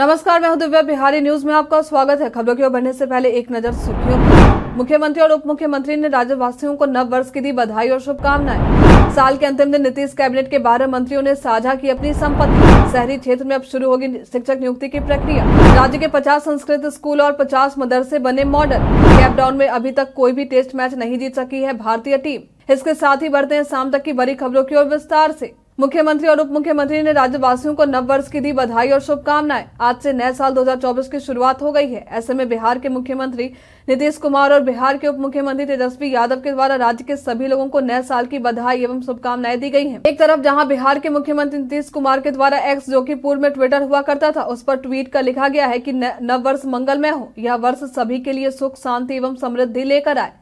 नमस्कार मैं हूं दिव्या बिहारी न्यूज में आपका स्वागत है खबरों की ओर बढ़ने से पहले एक नजर सुर्खियों मुख्यमंत्री और उप मुख्यमंत्री ने राज्यवासियों को नव वर्ष की दी बधाई और शुभकामनाएं साल के अंतिम दिन नीतीश कैबिनेट के बारह मंत्रियों ने साझा की अपनी संपत्ति शहरी क्षेत्र में अब शुरू होगी शिक्षक नियुक्ति की प्रक्रिया राज्य के पचास संस्कृत स्कूल और पचास मदरसे बने मॉडल कैपडाउन में अभी तक कोई भी टेस्ट मैच नहीं जीत सकी है भारतीय टीम इसके साथ ही बढ़ते हैं शाम तक की बड़ी खबरों की ओर विस्तार ऐसी मुख्यमंत्री और उप मुख्यमंत्री ने राज्यवासियों को नव वर्ष की दी बधाई और शुभकामनाएं आज से नए साल 2024 की शुरुआत हो गई है ऐसे में बिहार के मुख्यमंत्री नीतीश कुमार और बिहार के उप मुख्यमंत्री तेजस्वी यादव के द्वारा राज्य के सभी लोगों को नए साल की बधाई एवं शुभकामनाएं दी गई है एक तरफ जहाँ बिहार के मुख्यमंत्री नीतीश कुमार के द्वारा एक्स जो की पूर्व में ट्विटर हुआ करता था उस पर ट्वीट कर लिखा गया है की नव वर्ष मंगलमय हो यह वर्ष सभी के लिए सुख शांति एवं समृद्धि लेकर आए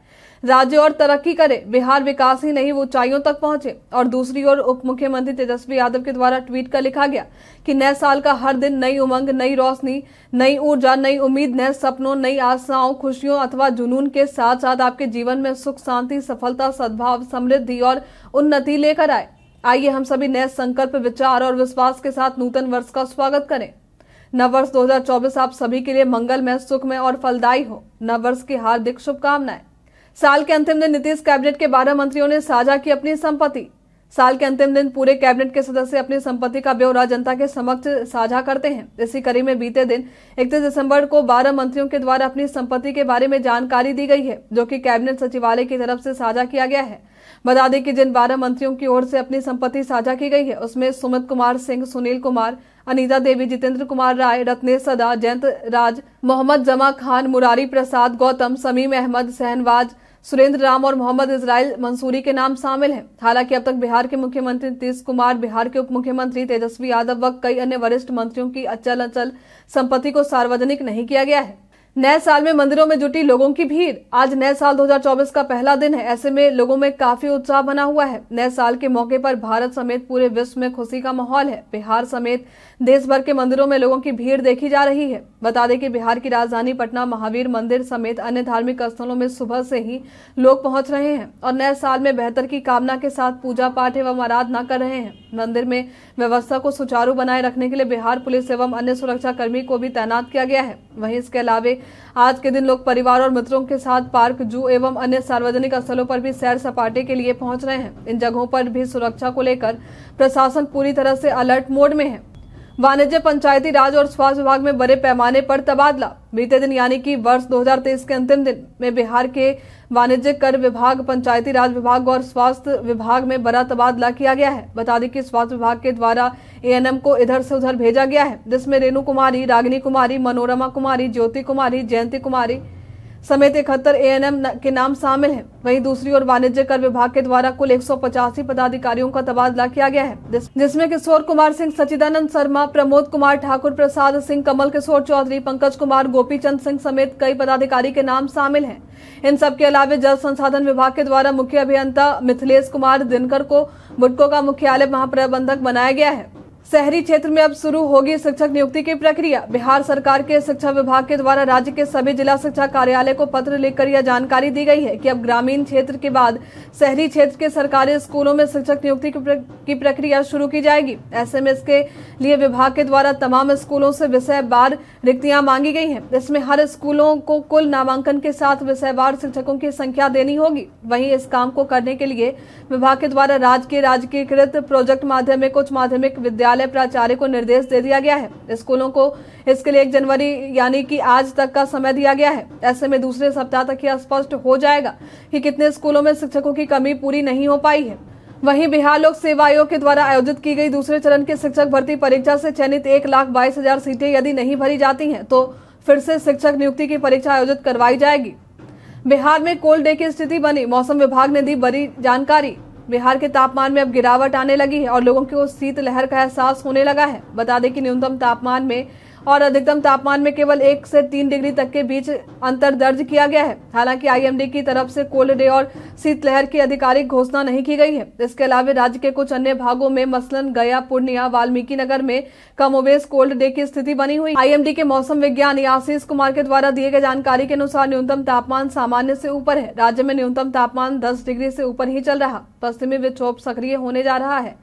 राज्य और तरक्की करे बिहार विकास ही नहीं ऊंचाइयों तक पहुंचे और दूसरी ओर उप मुख्यमंत्री तेजस्वी यादव के द्वारा ट्वीट कर लिखा गया कि नए साल का हर दिन नई उमंग नई रोशनी नई ऊर्जा नई उम्मीद नए सपनों नई आशाओं खुशियों अथवा जुनून के साथ साथ आपके जीवन में सुख शांति सफलता सद्भाव समृद्धि और उन्नति लेकर आए आइए हम सभी नए संकल्प विचार और विश्वास के साथ नूतन वर्ष का स्वागत करें नववर्ष 2024 आप सभी के लिए मंगलमय सुखमय और फलदायी हो नववर्ष की हार्दिक शुभकामनाएं साल के अंतिम दिन नीतीश कैबिनेट के बारह मंत्रियों ने साझा की अपनी संपत्ति साल के अंतिम दिन पूरे कैबिनेट के सदस्य अपनी संपत्ति का ब्यौरा जनता के समक्ष साझा करते हैं इसी कड़ी में बीते दिन 31 दिसंबर को 12 मंत्रियों के द्वारा अपनी संपत्ति के बारे में जानकारी दी गई है जो कि कैबिनेट सचिवालय की तरफ से साझा किया गया है बता दें कि जिन 12 मंत्रियों की ओर से अपनी संपत्ति साझा की गई है उसमें सुमित कुमार सिंह सुनील कुमार अनिता देवी जितेंद्र कुमार राय रत्नेश सदा जयंत राज मोहम्मद जमा खान मुरारी प्रसाद गौतम समीम अहमद सहनवाज सुरेंद्र राम और मोहम्मद इसराइल मंसूरी के नाम शामिल हैं हालांकि अब तक बिहार के मुख्यमंत्री नीतीश कुमार बिहार के उप मुख्यमंत्री तेजस्वी यादव व कई अन्य वरिष्ठ मंत्रियों की अचल अचल संपत्ति को सार्वजनिक नहीं किया गया है नए साल में मंदिरों में जुटी लोगों की भीड़ आज नए साल 2024 का पहला दिन है ऐसे में लोगों में काफी उत्साह बना हुआ है नए साल के मौके पर भारत समेत पूरे विश्व में खुशी का माहौल है बिहार समेत देश भर के मंदिरों में लोगों की भीड़ देखी जा रही है बता दें कि बिहार की राजधानी पटना महावीर मंदिर समेत अन्य धार्मिक स्थलों में सुबह से ही लोग पहुँच रहे हैं और नए साल में बेहतर की कामना के साथ पूजा पाठ एवं आराधना कर रहे हैं मंदिर में व्यवस्था को सुचारू बनाए रखने के लिए बिहार पुलिस एवं अन्य सुरक्षा कर्मी को भी तैनात किया गया है वहीं इसके अलावा आज के दिन लोग परिवार और मित्रों के साथ पार्क जू एवं अन्य सार्वजनिक स्थलों पर भी सैर सपाटे के लिए पहुंच रहे हैं इन जगहों पर भी सुरक्षा को लेकर प्रशासन पूरी तरह से अलर्ट मोड में है वाणिज्य पंचायती राज और स्वास्थ्य विभाग में बड़े पैमाने पर तबादला बीते दिन यानी कि वर्ष 2023 के अंतिम दिन में बिहार के वाणिज्य कर विभाग पंचायती राज विभाग और स्वास्थ्य विभाग में बड़ा तबादला किया गया है बता दें कि स्वास्थ्य विभाग के द्वारा एएनएम को इधर से उधर भेजा गया है जिसमें रेणु कुमारी रागिनी कुमारी मनोरमा कुमारी ज्योति कुमारी जयंती कुमारी समेत इकहत्तर एम के नाम शामिल हैं। वहीं दूसरी ओर वाणिज्य कर विभाग के द्वारा कुल एक पदाधिकारियों का तबादला किया गया है जिसमे जिसमें किशोर कुमार सिंह सचिदानंद शर्मा प्रमोद कुमार ठाकुर प्रसाद सिंह कमल किशोर चौधरी पंकज कुमार गोपी चंद सिंह समेत कई पदाधिकारी के नाम शामिल है इन सबके अलावे जल संसाधन विभाग के द्वारा मुख्य अभियंता मिथिलेश कुमार दिनकर को बुटको का मुख्यालय महाप्रबंधक बनाया गया है शहरी क्षेत्र में अब शुरू होगी शिक्षक नियुक्ति की प्रक्रिया बिहार सरकार के शिक्षा विभाग के द्वारा राज्य के सभी जिला शिक्षा कार्यालय को पत्र लिखकर यह जानकारी दी गई है कि अब ग्रामीण क्षेत्र के बाद शहरी क्षेत्र के सरकारी स्कूलों में शिक्षक नियुक्ति की प्रक्रिया शुरू की जाएगी ऐसे में इसके लिए विभाग के द्वारा तमाम स्कूलों से विषय बार रिक्तियां मांगी गई है इसमें हर स्कूलों को कुल नामांकन के साथ विषय बार शिक्षकों की संख्या देनी होगी वहीं इस काम को करने के लिए विभाग के द्वारा राज्य के राजकीयकृत प्रोजेक्ट माध्यमिक उच्च माध्यमिक विद्यालय विद्यालय प्राचार्य को निर्देश दे दिया गया है स्कूलों को इसके लिए एक जनवरी यानी कि आज तक का समय दिया गया है ऐसे में दूसरे सप्ताह तक यह स्पष्ट हो जाएगा कि कितने स्कूलों में शिक्षकों की कमी पूरी नहीं हो पाई है वहीं बिहार लोक सेवा आयोग के द्वारा आयोजित की गई दूसरे चरण के शिक्षक भर्ती परीक्षा से चयनित एक लाख बाईस हजार सीटें यदि नहीं भरी जाती हैं तो फिर से शिक्षक नियुक्ति की परीक्षा आयोजित करवाई जाएगी बिहार में कोल्ड डे की स्थिति बनी मौसम विभाग ने दी बड़ी जानकारी बिहार के तापमान में अब गिरावट आने लगी है और लोगों को शीतलहर का एहसास होने लगा है बता दें कि न्यूनतम तापमान में और अधिकतम तापमान में केवल एक से तीन डिग्री तक के बीच अंतर दर्ज किया गया है हालांकि आईएमडी की तरफ से कोल्ड डे और शीतलहर की आधिकारिक घोषणा नहीं की गई है इसके अलावा राज्य के कुछ अन्य भागों में मसलन गया पूर्णिया वाल्मीकि नगर में कमोवेश कोल्ड डे की स्थिति बनी हुई आईएमडी के मौसम विज्ञानी आशीष कुमार के द्वारा दिए गए जानकारी के अनुसार न्यूनतम तापमान सामान्य से ऊपर है राज्य में न्यूनतम तापमान दस डिग्री से ऊपर ही चल रहा पश्चिमी विक्षोभ सक्रिय होने जा रहा है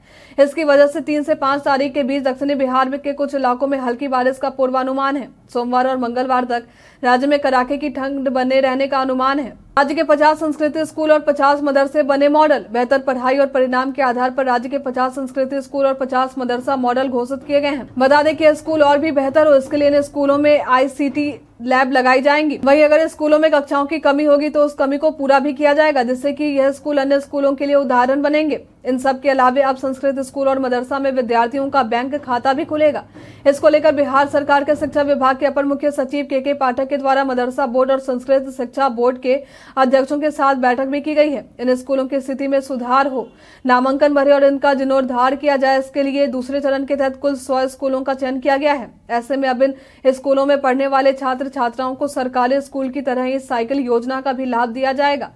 इसकी वजह से तीन से पांच तारीख के बीच दक्षिणी बिहार में के कुछ इलाकों में हल्की बारिश का पूर्वानुमान है सोमवार और मंगलवार तक राज्य में कड़ाके की ठंड बने रहने का अनुमान है राज्य के 50 संस्कृति स्कूल और 50 मदरसे बने मॉडल बेहतर पढ़ाई और परिणाम के आधार पर राज्य के 50 संस्कृति स्कूल और 50 मदरसा मॉडल घोषित किए गए हैं बता दें कि स्कूल और भी बेहतर हो इसके लिए इन स्कूलों में आईसीटी लैब लगाई जाएंगी वहीं अगर स्कूलों में कक्षाओं की कमी होगी तो उस कमी को पूरा भी किया जाएगा जिससे कि यह स्कूल अन्य स्कूलों के लिए उदाहरण बनेंगे इन सब के अलावे अब संस्कृत स्कूल और मदरसा में विद्यार्थियों का बैंक खाता भी खुलेगा इसको लेकर बिहार सरकार के शिक्षा विभाग के अपर मुख्य सचिव के के पाठक के द्वारा मदरसा बोर्ड और संस्कृत शिक्षा बोर्ड के अध्यक्षों के साथ बैठक भी की गई है इन स्कूलों की स्थिति में सुधार हो नामांकन भरे और इनका जीर्णोद्धार किया जाए इसके लिए दूसरे चरण के तहत कुल सौ स्कूलों का चयन किया गया है ऐसे में अब इन स्कूलों में पढ़ने वाले छात्र छात्राओं को सरकारी स्कूल की तरह ही साइकिल योजना का भी लाभ दिया जाएगा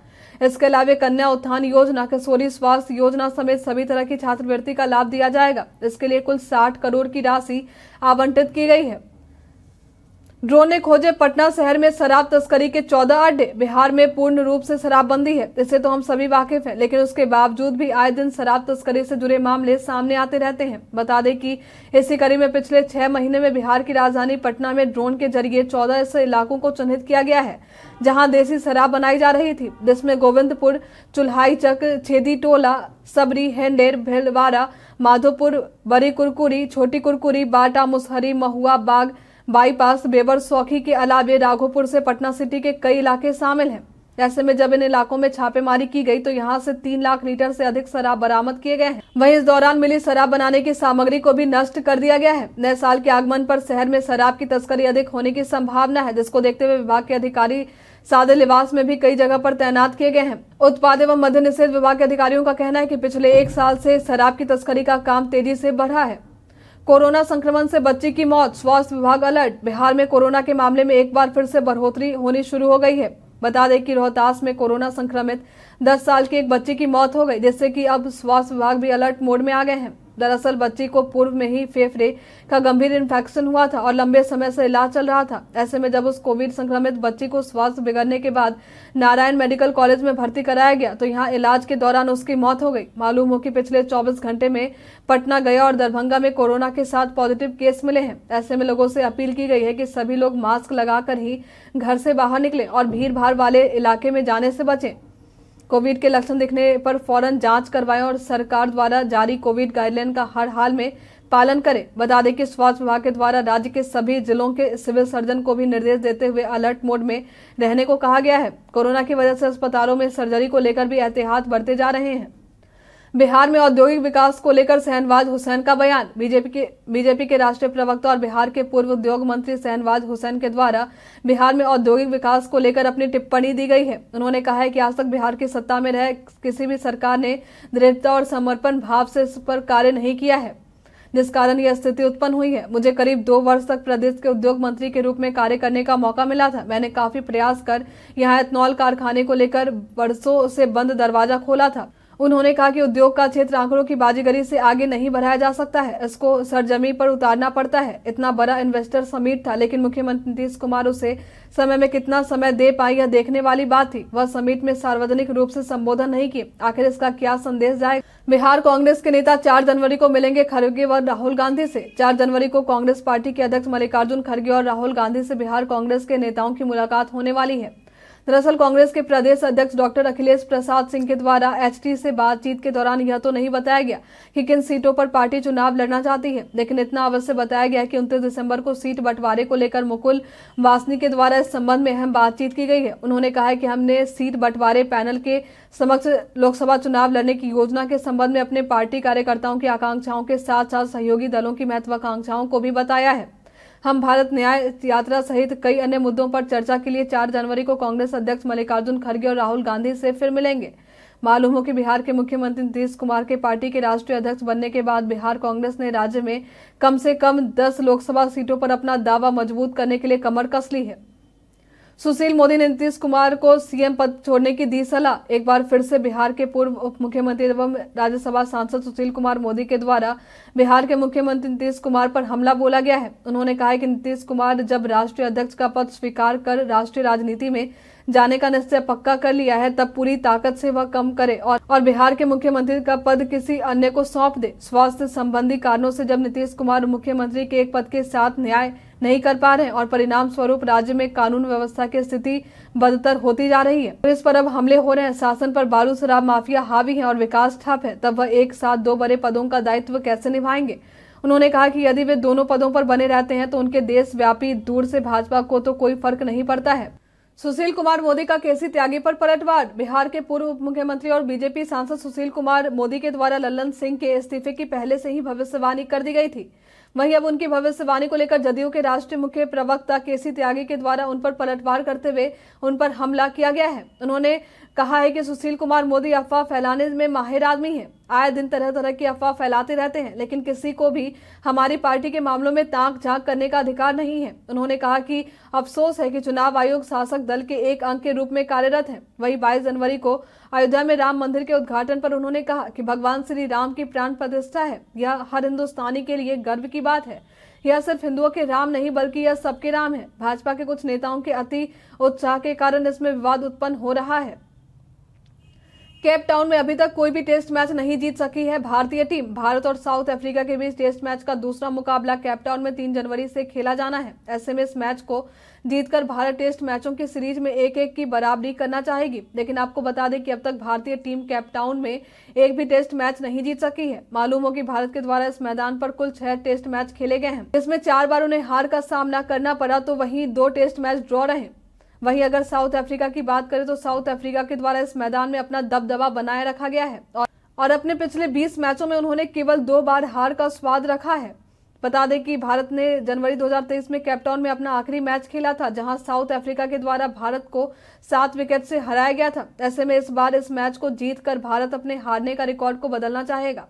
इसके अलावा कन्या उत्थान योजना किशोरी स्वास्थ्य योजना समेत सभी तरह की छात्रवृत्ति का लाभ दिया जाएगा इसके लिए कुल साठ करोड़ की राशि आवंटित की गई है ड्रोन ने खोजे पटना शहर में शराब तस्करी के चौदह अड्डे बिहार में पूर्ण रूप से शराबबंदी है इससे तो हम सभी वाकिफ हैं लेकिन उसके बावजूद भी आए दिन शराब तस्करी से जुड़े मामले सामने आते रहते हैं बता दें कि इसी कड़ी में पिछले छह महीने में बिहार की राजधानी पटना में ड्रोन के जरिए चौदह ऐसे इलाकों को चिन्हित किया गया है जहाँ देसी शराब बनाई जा रही थी जिसमें गोविंदपुर चुल्हाई चक छेदी टोला सबरी हेंडेर भेलवारा माधोपुर बड़ी कुरकुरी छोटी कुरकुरी बाटा मुसहरी महुआ बाग बाईपास बेबर सौखी के अलावे राघोपुर से पटना सिटी के कई इलाके शामिल हैं ऐसे में जब इन इलाकों में छापेमारी की गई तो यहां से तीन लाख लीटर से अधिक शराब बरामद किए गए हैं वहीं इस दौरान मिली शराब बनाने की सामग्री को भी नष्ट कर दिया गया है नए साल के आगमन पर शहर में शराब की तस्करी अधिक होने की संभावना है जिसको देखते हुए विभाग के अधिकारी सादे लिबास में भी कई जगह पर तैनात किए गए हैं उत्पाद एवं मध्य निषेध विभाग के अधिकारियों का कहना है की पिछले एक साल से शराब की तस्करी का काम तेजी से बढ़ा है कोरोना संक्रमण से बच्ची की मौत स्वास्थ्य विभाग अलर्ट बिहार में कोरोना के मामले में एक बार फिर से बढ़ोतरी होनी शुरू हो गई है बता दें कि रोहतास में कोरोना संक्रमित 10 साल की एक बच्ची की मौत हो गई जिससे कि अब स्वास्थ्य विभाग भी अलर्ट मोड में आ गए हैं दरअसल बच्ची को पूर्व में ही फेफड़े का गंभीर इन्फेक्शन हुआ था और लंबे समय से इलाज चल रहा था ऐसे में जब उस कोविड संक्रमित बच्ची को स्वास्थ्य बिगड़ने के बाद नारायण मेडिकल कॉलेज में भर्ती कराया गया तो यहाँ इलाज के दौरान उसकी मौत हो गई मालूम हो कि पिछले चौबीस घंटे में पटना गया और दरभंगा में कोरोना के साथ पॉजिटिव केस मिले हैं ऐसे में लोगों से अपील की गई है कि सभी लोग मास्क लगाकर ही घर से बाहर निकले और भीड़ भाड़ वाले इलाके में जाने से बचें कोविड के लक्षण दिखने पर फौरन जांच करवाएं और सरकार द्वारा जारी कोविड गाइडलाइन का हर हाल में पालन करें बता दें कि स्वास्थ्य विभाग के द्वारा राज्य के सभी जिलों के सिविल सर्जन को भी निर्देश देते हुए अलर्ट मोड में रहने को कहा गया है कोरोना की वजह से अस्पतालों में सर्जरी को लेकर भी एहतियात बरते जा रहे हैं बिहार में औद्योगिक विकास को लेकर सहनवाज हुसैन का बयान बीजेपी के बीजेपी के राष्ट्रीय प्रवक्ता और बिहार के पूर्व उद्योग मंत्री सहनवाज हुसैन के द्वारा बिहार में औद्योगिक विकास को लेकर अपनी टिप्पणी दी गई है उन्होंने कहा है कि आज तक बिहार की सत्ता में रहे किसी भी सरकार ने दृढ़ता और समर्पण भाव से इस पर कार्य नहीं किया है जिस कारण यह स्थिति उत्पन्न हुई है मुझे करीब दो वर्ष तक प्रदेश के उद्योग मंत्री के रूप में कार्य करने का मौका मिला था मैंने काफी प्रयास कर यहाँ एथनॉल कारखाने को लेकर बरसों से बंद दरवाजा खोला था उन्होंने कहा कि उद्योग का क्षेत्र आंकड़ों की बाजीगरी से आगे नहीं बढ़ाया जा सकता है इसको सरजमी पर उतारना पड़ता है इतना बड़ा इन्वेस्टर समीट था लेकिन मुख्यमंत्री नीतीश कुमार उसे समय में कितना समय दे पाए यह देखने वाली बात थी वह समिट में सार्वजनिक रूप से संबोधन नहीं किए आखिर इसका क्या संदेश जाए बिहार कांग्रेस के नेता चार जनवरी को मिलेंगे खड़गे व राहुल गांधी से चार जनवरी को कांग्रेस पार्टी के अध्यक्ष मल्लिकार्जुन खड़गे और राहुल गांधी से बिहार कांग्रेस के नेताओं की मुलाकात होने वाली है दरअसल कांग्रेस के प्रदेश अध्यक्ष डॉक्टर अखिलेश प्रसाद सिंह के द्वारा एचटी से बातचीत के दौरान यह तो नहीं बताया गया कि किन सीटों पर पार्टी चुनाव लड़ना चाहती है लेकिन इतना अवश्य बताया गया कि उनतीस दिसंबर को सीट बंटवारे को लेकर मुकुल वासनी के द्वारा इस संबंध में अहम बातचीत की गई है उन्होंने कहा है कि हमने सीट बंटवारे पैनल के समक्ष लोकसभा चुनाव लड़ने की योजना के संबंध में अपने पार्टी कार्यकर्ताओं की आकांक्षाओं के साथ साथ सहयोगी दलों की महत्वाकांक्षाओं को भी बताया है हम भारत न्याय यात्रा सहित कई अन्य मुद्दों पर चर्चा के लिए चार जनवरी को कांग्रेस अध्यक्ष मल्लिकार्जुन खड़गे और राहुल गांधी से फिर मिलेंगे मालूम हो कि बिहार के मुख्यमंत्री नीतीश कुमार के पार्टी के राष्ट्रीय अध्यक्ष बनने के बाद बिहार कांग्रेस ने राज्य में कम से कम 10 लोकसभा सीटों पर अपना दावा मजबूत करने के लिए कमर कस ली है सुशील मोदी ने नीतीश कुमार को सीएम पद छोड़ने की दी सलाह एक बार फिर से बिहार के पूर्व उप मुख्यमंत्री एवं राज्यसभा सांसद सुशील कुमार मोदी के द्वारा बिहार के मुख्यमंत्री नीतीश कुमार पर हमला बोला गया है उन्होंने कहा है कि नीतीश कुमार जब राष्ट्रीय अध्यक्ष का पद स्वीकार कर राष्ट्रीय राजनीति में जाने का निश्चय पक्का कर लिया है तब पूरी ताकत से वह कम करे और, और बिहार के मुख्यमंत्री का पद किसी अन्य को सौंप दे स्वास्थ्य संबंधी कारणों से जब नीतीश कुमार मुख्यमंत्री के एक पद के साथ न्याय नहीं कर पा रहे हैं और परिणाम स्वरूप राज्य में कानून व्यवस्था की स्थिति बदतर होती जा रही है पुलिस पर अब हमले हो रहे हैं शासन पर बालू शराब माफिया हावी है और विकास ठप है तब वह एक साथ दो बड़े पदों का दायित्व कैसे निभाएंगे उन्होंने कहा कि यदि वे दोनों पदों पर बने रहते हैं तो उनके देश व्यापी दूर से भाजपा को तो कोई फर्क नहीं पड़ता है सुशील कुमार मोदी का केसी त्यागी पर पलटवार बिहार के पूर्व उप मुख्यमंत्री और बीजेपी सांसद सुशील कुमार मोदी के द्वारा लल्लन सिंह के इस्तीफे की पहले से ही भविष्यवाणी कर दी गई थी वहीं अब उनकी भविष्यवाणी को लेकर जदयू के राष्ट्रीय मुख्य प्रवक्ता केसी त्यागी के द्वारा उन पर पलटवार करते हुए उन पर हमला किया गया है उन्होंने कहा है कि सुशील कुमार मोदी अफवाह फैलाने में माहिर आदमी है आए दिन तरह तरह की अफवाह फैलाते रहते हैं लेकिन किसी को भी हमारी पार्टी के मामलों में ताक झांक करने का अधिकार नहीं है उन्होंने कहा कि अफसोस है कि चुनाव आयोग शासक दल के एक अंग के रूप में कार्यरत है वही बाईस जनवरी को अयोध्या में राम मंदिर के उद्घाटन पर उन्होंने कहा कि भगवान श्री राम की प्राण प्रतिष्ठा है यह हर हिंदुस्तानी के लिए गर्व की बात है यह सिर्फ हिंदुओं के राम नहीं बल्कि यह सबके राम है भाजपा के कुछ नेताओं के अति उत्साह के कारण इसमें विवाद उत्पन्न हो रहा है केप टाउन में अभी तक कोई भी टेस्ट मैच नहीं जीत सकी है भारतीय टीम भारत और साउथ अफ्रीका के बीच टेस्ट मैच का दूसरा मुकाबला केप टाउन में तीन जनवरी से खेला जाना है ऐसे में इस मैच को जीतकर भारत टेस्ट मैचों की सीरीज में एक एक की बराबरी करना चाहेगी लेकिन आपको बता दें कि अब तक भारतीय टीम केप टाउन में एक भी टेस्ट मैच नहीं जीत सकी है मालूम हो कि भारत के द्वारा इस मैदान पर कुल छह टेस्ट मैच खेले गए हैं जिसमें चार बार उन्हें हार का सामना करना पड़ा तो वहीं दो टेस्ट मैच ड्रॉ रहे वहीं अगर साउथ अफ्रीका की बात करें तो साउथ अफ्रीका के द्वारा इस मैदान में अपना दबदबा बनाए रखा गया है और, और अपने पिछले 20 मैचों में उन्होंने केवल दो बार हार का स्वाद रखा है बता दें कि भारत ने जनवरी 2023 में कैपटाउन में अपना आखिरी मैच खेला था जहां साउथ अफ्रीका के द्वारा भारत को सात विकेट से हराया गया था ऐसे में इस बार इस मैच को जीतकर भारत अपने हारने का रिकॉर्ड को बदलना चाहेगा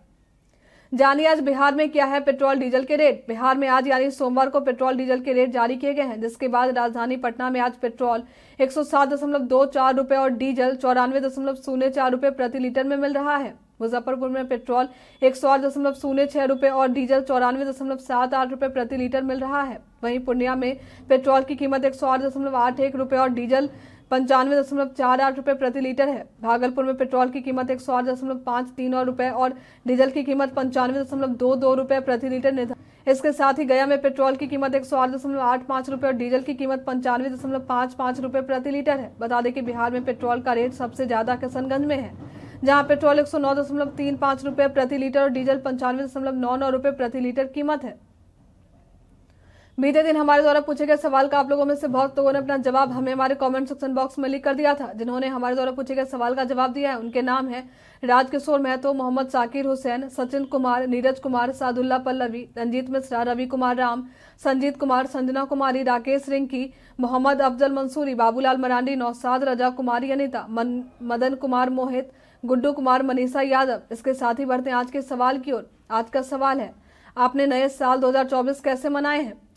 जानिए आज बिहार में क्या है पेट्रोल डीजल के रेट बिहार में आज यानी सोमवार को पेट्रोल डीजल के रेट जारी किए गए हैं जिसके बाद राजधानी पटना में आज पेट्रोल एक सौ और डीजल चौरानवे दशमलव शून्य चार प्रति लीटर में मिल रहा है मुजफ्फरपुर में पेट्रोल एक सौ आठ दशमलव शून्य छह रूपए और डीजल चौरानवे दशमलव सात आठ रूपए प्रति लीटर मिल रहा है वहीं पूर्णिया में पेट्रोल की कीमत एक सौ आठ दशमलव आठ एक रूपए और डीजल पंचानवे दशमलव चार आठ रुपये प्रति लीटर है भागलपुर में पेट्रोल की कीमत एक सौ आठ दशमलव पाँच तीन रुपये और डीजल की कीमत पंचानवे दशमलव दो दो रुपये प्रति लीटर निर्धारित इसके साथ ही गया में पेट्रोल की कीमत एक सौ आठ दशमलव आठ पाँच रुपये और डीजल की कीमत पंचानवे दशमलव पाँच पाँच रुपये प्रति लीटर है बता दें कि बिहार में पेट्रोल का रेट सबसे ज्यादा किशनगंज में है जहां पेट्रोल एक सौ नौ दशमलव तीन पाँच रुपये प्रति लीटर और डीजल पंचानवे दशमलव नौ नौ रुपये प्रति लीटर कीमत है बीते दिन हमारे द्वारा पूछे गए सवाल का आप लोगों में से बहुत लोगों ने अपना जवाब हमें हमारे कमेंट सेक्शन बॉक्स में लिख कर दिया था जिन्होंने हमारे द्वारा पूछे गए सवाल का जवाब दिया है उनके नाम है राजकिशोर महतो मोहम्मद साकिर हुसैन सचिन कुमार नीरज कुमार सादुल्ला पल्लवी रंजीत मिश्रा रवि कुमार राम संजीत कुमार संजना कुमारी राकेश रिंकी मोहम्मद अफजल मंसूरी बाबूलाल मरांडी नौसाद रजा कुमारी अनिता मदन कुमार मोहित गुड्डू कुमार मनीषा यादव इसके साथ ही बढ़ते हैं आज के सवाल की ओर आज का सवाल है आपने नए साल 2024 कैसे मनाए हैं